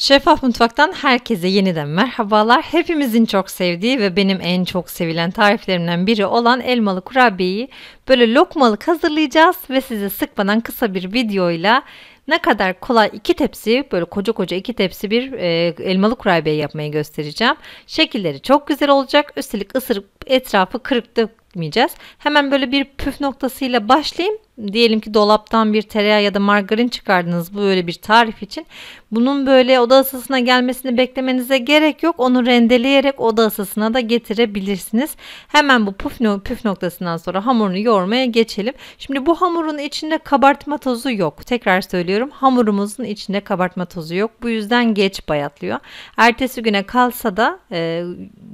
Şeffaf Mutfak'tan herkese yeniden merhabalar. Hepimizin çok sevdiği ve benim en çok sevilen tariflerimden biri olan elmalı kurabiyeyi böyle lokmalık hazırlayacağız ve size sıkmadan kısa bir videoyla ne kadar kolay iki tepsi böyle koca koca iki tepsi bir e, elmalı kurabiye yapmayı göstereceğim. Şekilleri çok güzel olacak. Üstelik ısırıp etrafı kırık da gitmeyeceğiz. Hemen böyle bir püf noktasıyla başlayayım. Diyelim ki dolaptan bir tereyağı ya da margarin çıkardınız bu böyle bir tarif için. Bunun böyle oda ısısına gelmesini beklemenize gerek yok. Onu rendeleyerek oda ısısına da getirebilirsiniz. Hemen bu püf, püf noktasından sonra hamurunu yoğurmaya geçelim. Şimdi bu hamurun içinde kabartma tozu yok. Tekrar söylüyorum hamurumuzun içinde kabartma tozu yok. Bu yüzden geç bayatlıyor. Ertesi güne kalsa da e,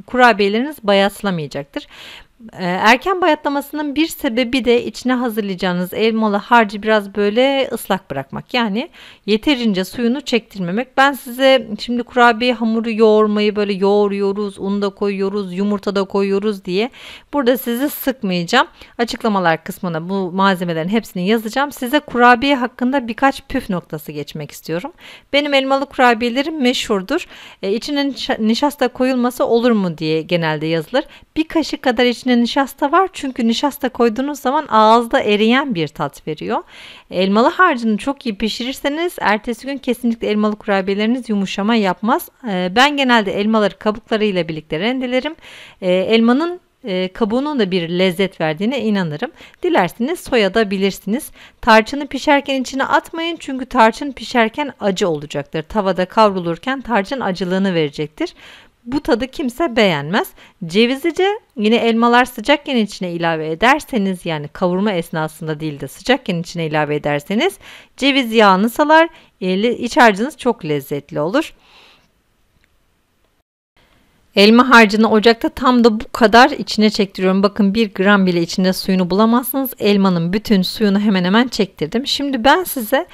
kurabiyeleriniz bayatlamayacaktır. Ee, erken bayatlamasının bir sebebi de içine hazırlayacağınız elmalı harcı biraz böyle ıslak bırakmak. Yani yeterince suyunu çektirmemek. Ben size şimdi kurabiye hamuru yoğurmayı böyle yoğuruyoruz, un da koyuyoruz, yumurta da koyuyoruz diye. Burada sizi sıkmayacağım. Açıklamalar kısmına bu malzemelerin hepsini yazacağım. Size kurabiye hakkında birkaç püf noktası geçmek istiyorum. Benim elmalı kurabiyelerim meşhurdur. E, içine nişasta koyulması olur mu diye genelde yazılır. Bir kaşık kadar içine nişasta var çünkü nişasta koyduğunuz zaman ağızda eriyen bir tat veriyor. Elmalı harcını çok iyi pişirirseniz ertesi gün kesinlikle elmalı kurabiyeleriniz yumuşama yapmaz. Ee, ben genelde elmaları kabuklarıyla birlikte rendelerim. Ee, elmanın e, kabuğunun da bir lezzet verdiğine inanırım. Dilerseniz bilirsiniz. Tarçını pişerken içine atmayın çünkü tarçın pişerken acı olacaktır. Tavada kavrulurken tarçın acılığını verecektir bu tadı kimse beğenmez. Cevizici yine elmalar sıcakken içine ilave ederseniz yani kavurma esnasında değil de sıcakken içine ilave ederseniz ceviz yağını salar. iç harcınız çok lezzetli olur. Elma harcını ocakta tam da bu kadar içine çektiriyorum. Bakın bir gram bile içinde suyunu bulamazsınız. Elmanın bütün suyunu hemen hemen çektirdim. Şimdi ben size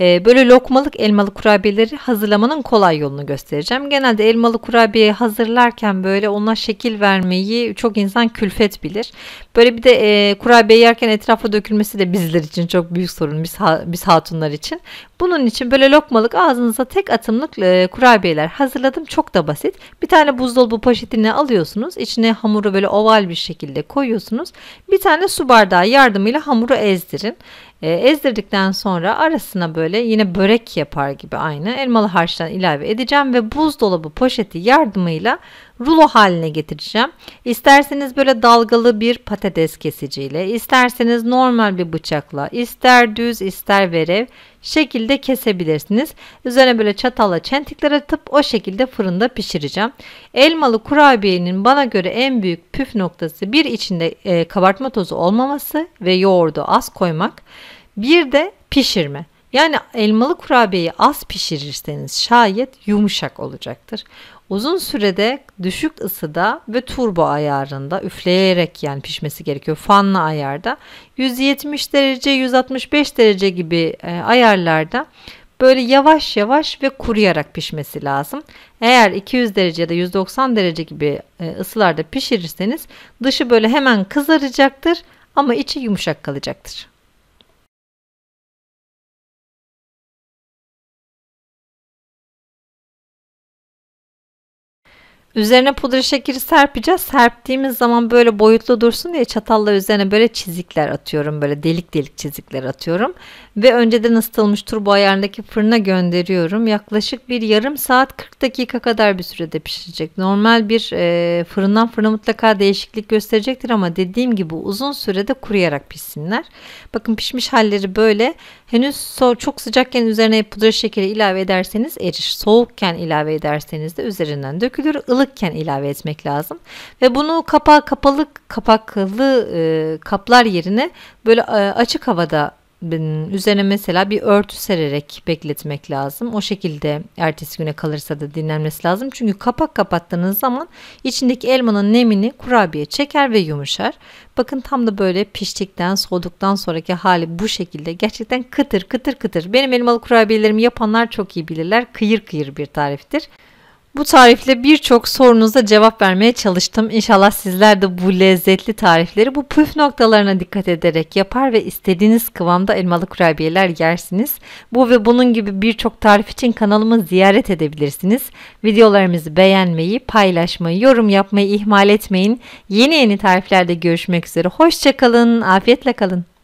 e, böyle lokmalık elmalı kurabiyeleri hazırlamanın kolay yolunu göstereceğim. Genelde elmalı kurabiye hazırlarken böyle ona şekil vermeyi çok insan külfet bilir. Böyle bir de e, kurabiye yerken etrafa dökülmesi de bizler için çok büyük sorun biz, biz hatunlar için. Bunun için böyle lokmalık ağzınıza tek atımlık e, kurabiyeler hazırladım. Çok da basit. Bir tane buzdolabı poşetini alıyorsunuz. İçine hamuru böyle oval bir şekilde koyuyorsunuz. Bir tane su bardağı yardımıyla hamuru ezdirin. E, ezdirdikten sonra arasına böyle yine börek yapar gibi aynı elmalı harçtan ilave edeceğim ve buzdolabı poşeti yardımıyla rulo haline getireceğim. İsterseniz böyle dalgalı bir patates kesiciyle, isterseniz normal bir bıçakla, ister düz ister verev şekilde kesebilirsiniz. Üzerine böyle çatalla çentikler atıp o şekilde fırında pişireceğim. Elmalı kurabiyenin bana göre en büyük püf noktası bir içinde e, kabartma tozu olmaması ve yoğurdu az koymak. Bir de pişirme. Yani elmalı kurabiyeyi az pişirirseniz şayet yumuşak olacaktır. Uzun sürede düşük ısıda ve turbo ayarında üfleyerek yani pişmesi gerekiyor. Fanlı ayarda 170 derece 165 derece gibi e, ayarlarda böyle yavaş yavaş ve kuruyarak pişmesi lazım. Eğer 200 derece ya da 190 derece gibi e, ısılarda pişirirseniz dışı böyle hemen kızaracaktır ama içi yumuşak kalacaktır. Üzerine pudra şekeri serpeceğiz. Serptiğimiz zaman böyle boyutlu dursun diye çatalla üzerine böyle çizikler atıyorum. Böyle delik delik çizikler atıyorum. Ve önceden ısıtılmış turbo ayarındaki fırına gönderiyorum. Yaklaşık bir yarım saat 40 dakika kadar bir sürede pişecek. Normal bir e, fırından fırına mutlaka değişiklik gösterecektir ama dediğim gibi uzun sürede kuruyarak pişsinler. Bakın pişmiş halleri böyle. Henüz so çok sıcakken üzerine pudra şekeri ilave ederseniz erir. Soğukken ilave ederseniz de üzerinden dökülür kapalıkken ilave etmek lazım. Ve bunu kapağı kapalı kapaklı e, kaplar yerine böyle e, açık havada üzerine mesela bir örtü sererek bekletmek lazım. O şekilde ertesi güne kalırsa da dinlenmesi lazım. Çünkü kapak kapattığınız zaman içindeki elmanın nemini kurabiye çeker ve yumuşar. Bakın tam da böyle piştikten, soğuduktan sonraki hali bu şekilde. Gerçekten kıtır kıtır kıtır. Benim elmalı kurabiyelerimi yapanlar çok iyi bilirler. Kıyır kıyır bir tariftir. Bu tarifle birçok sorunuza cevap vermeye çalıştım. İnşallah sizler de bu lezzetli tarifleri bu püf noktalarına dikkat ederek yapar ve istediğiniz kıvamda elmalı kurabiyeler yersiniz. Bu ve bunun gibi birçok tarif için kanalımı ziyaret edebilirsiniz. Videolarımızı beğenmeyi, paylaşmayı, yorum yapmayı ihmal etmeyin. Yeni yeni tariflerde görüşmek üzere. Hoşçakalın, afiyetle kalın.